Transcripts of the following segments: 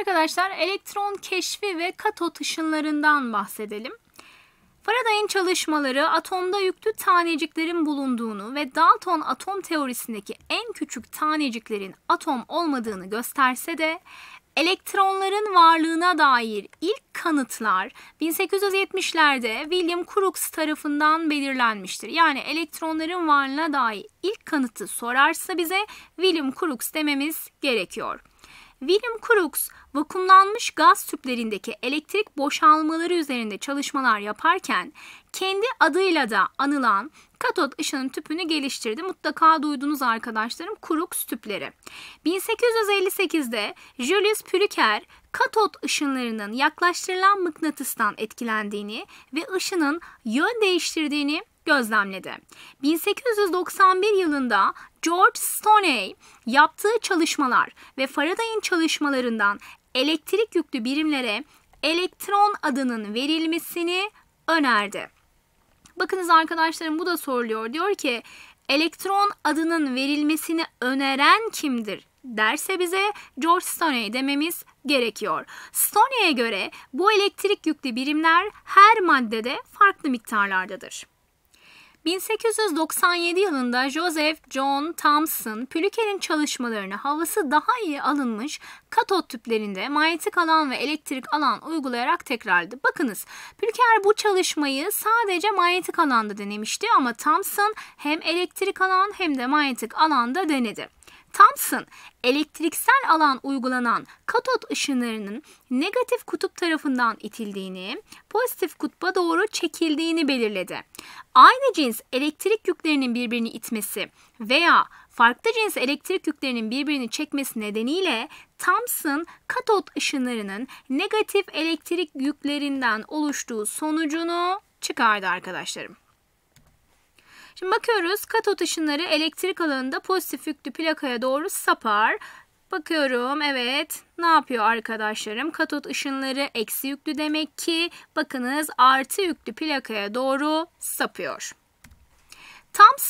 arkadaşlar elektron keşfi ve katot ışınlarından bahsedelim. Faraday'ın çalışmaları atomda yüklü taneciklerin bulunduğunu ve Dalton atom teorisindeki en küçük taneciklerin atom olmadığını gösterse de elektronların varlığına dair ilk kanıtlar 1870'lerde William Crookes tarafından belirlenmiştir. Yani elektronların varlığına dair ilk kanıtı sorarsa bize William Crookes dememiz gerekiyor. William Crookes vakumlanmış gaz tüplerindeki elektrik boşalmaları üzerinde çalışmalar yaparken kendi adıyla da anılan katot ışının tüpünü geliştirdi. Mutlaka duydunuz arkadaşlarım Crookes tüpleri. 1858'de Julius Pürüker katot ışınlarının yaklaştırılan mıknatıstan etkilendiğini ve ışının yön değiştirdiğini gözlemledi. 1891 yılında George Stoney yaptığı çalışmalar ve Faraday'ın çalışmalarından elektrik yüklü birimlere elektron adının verilmesini önerdi. Bakınız arkadaşlarım bu da soruluyor. Diyor ki elektron adının verilmesini öneren kimdir? derse bize George Stoney dememiz gerekiyor. Stoney'e göre bu elektrik yüklü birimler her maddede farklı miktarlardadır. 1897 yılında Joseph John Thomson, Plüker'in çalışmalarını havası daha iyi alınmış katot tüplerinde manyetik alan ve elektrik alan uygulayarak tekrardı. Bakınız, Plüker bu çalışmayı sadece manyetik alanda denemişti ama Thomson hem elektrik alan hem de manyetik alanda denedi. Thompson, elektriksel alan uygulanan katot ışınlarının negatif kutup tarafından itildiğini, pozitif kutba doğru çekildiğini belirledi. Aynı cins elektrik yüklerinin birbirini itmesi veya farklı cins elektrik yüklerinin birbirini çekmesi nedeniyle Thompson katot ışınlarının negatif elektrik yüklerinden oluştuğu sonucunu çıkardı arkadaşlarım. Şimdi bakıyoruz katot ışınları elektrik alanında pozitif yüklü plakaya doğru sapar. Bakıyorum evet ne yapıyor arkadaşlarım? Katot ışınları eksi yüklü demek ki bakınız artı yüklü plakaya doğru sapıyor.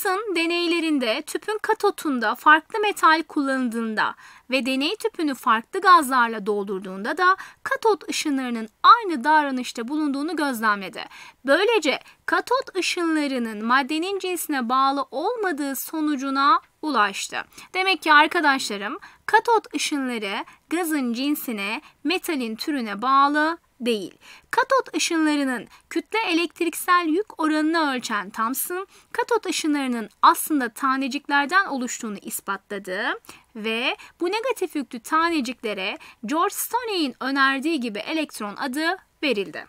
Watson deneylerinde tüpün katotunda farklı metal kullanıldığında ve deney tüpünü farklı gazlarla doldurduğunda da katot ışınlarının aynı davranışta bulunduğunu gözlemledi. Böylece katot ışınlarının maddenin cinsine bağlı olmadığı sonucuna ulaştı. Demek ki arkadaşlarım katot ışınları gazın cinsine, metalin türüne bağlı değil. Katot ışınlarının kütle elektriksel yük oranını ölçen Thomson, katot ışınlarının aslında taneciklerden oluştuğunu ispatladı ve bu negatif yüklü taneciklere George Stoney'in önerdiği gibi elektron adı verildi.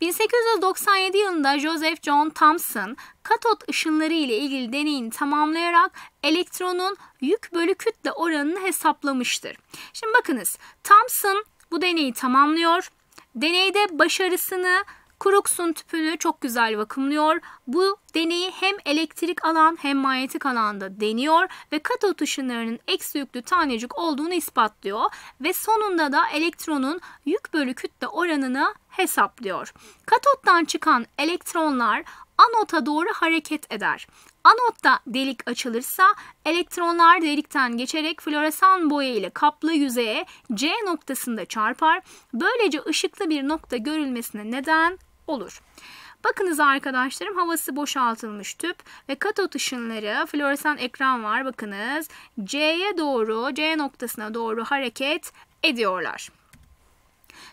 1897 yılında Joseph John Thomson katot ışınları ile ilgili deneyini tamamlayarak elektronun yük bölü kütle oranını hesaplamıştır. Şimdi bakınız Thomson bu deneyi tamamlıyor Deneyde başarısını Crooks'un tüpünü çok güzel vakumluyor. Bu deneyi hem elektrik alan hem manyetik alanda deniyor ve katot ışınlarının eksi yüklü tanecik olduğunu ispatlıyor ve sonunda da elektronun yük bölü kütle oranını hesaplıyor. Katottan çıkan elektronlar anota doğru hareket eder. Anotta delik açılırsa elektronlar delikten geçerek floresan boya ile kaplı yüzeye C noktasında çarpar. Böylece ışıklı bir nokta görülmesine neden olur. Bakınız arkadaşlarım havası boşaltılmış tüp ve katot ışınları floresan ekran var bakınız. C'ye doğru C noktasına doğru hareket ediyorlar.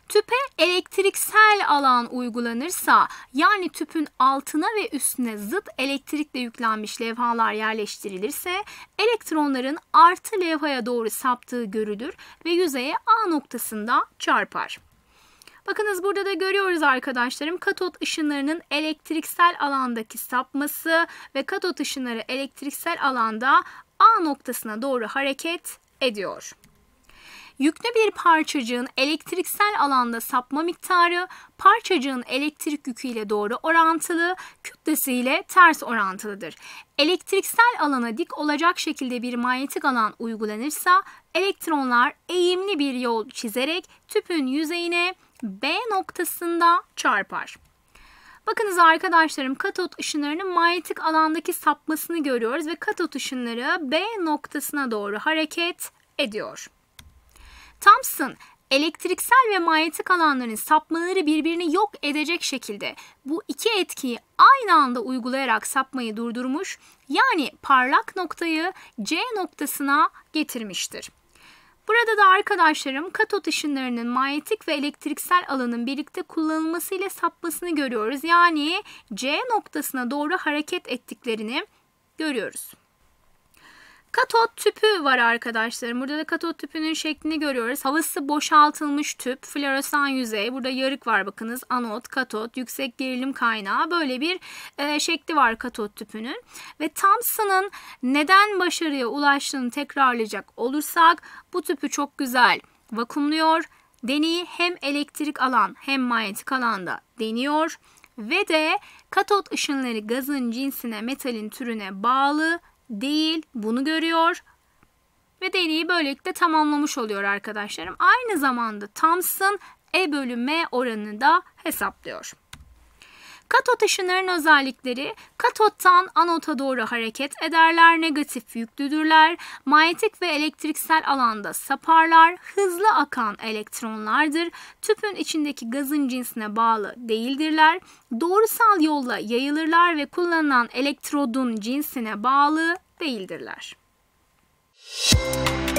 Tüpe elektriksel alan uygulanırsa yani tüpün altına ve üstüne zıt elektrikle yüklenmiş levhalar yerleştirilirse elektronların artı levhaya doğru saptığı görülür ve yüzeye A noktasında çarpar. Bakınız burada da görüyoruz arkadaşlarım katot ışınlarının elektriksel alandaki sapması ve katot ışınları elektriksel alanda A noktasına doğru hareket ediyor yüklü bir parçacığın elektriksel alanda sapma miktarı parçacığın elektrik yüküyle doğru orantılı, kütlesiyle ters orantılıdır. Elektriksel alana dik olacak şekilde bir manyetik alan uygulanırsa elektronlar eğimli bir yol çizerek tüpün yüzeyine B noktasında çarpar. Bakınız arkadaşlarım katot ışınlarının manyetik alandaki sapmasını görüyoruz ve katot ışınları B noktasına doğru hareket ediyor. Thompson elektriksel ve manyetik alanların sapmaları birbirini yok edecek şekilde bu iki etkiyi aynı anda uygulayarak sapmayı durdurmuş yani parlak noktayı C noktasına getirmiştir. Burada da arkadaşlarım katot ışınlarının manyetik ve elektriksel alanın birlikte kullanılmasıyla sapmasını görüyoruz. Yani C noktasına doğru hareket ettiklerini görüyoruz. Katot tüpü var arkadaşlarım. Burada da katot tüpünün şeklini görüyoruz. Havası boşaltılmış tüp, floresan yüzey. Burada yarık var bakınız. Anot, katot, yüksek gerilim kaynağı. Böyle bir e, şekli var katot tüpünün. Ve Thomson'ın neden başarıya ulaştığını tekrarlayacak olursak bu tüpü çok güzel vakumluyor. Deneyi hem elektrik alan hem manyetik alanda deniyor ve de katot ışınları gazın cinsine, metalin türüne bağlı değil bunu görüyor. Ve deneyi böylelikle tamamlamış oluyor arkadaşlarım. Aynı zamanda Thompson E bölü M oranını da hesaplıyor. Katot ışınların özellikleri katottan anota doğru hareket ederler, negatif yüklüdürler, manyetik ve elektriksel alanda saparlar, hızlı akan elektronlardır, tüpün içindeki gazın cinsine bağlı değildirler, doğrusal yolla yayılırlar ve kullanılan elektrodun cinsine bağlı değildirler. Müzik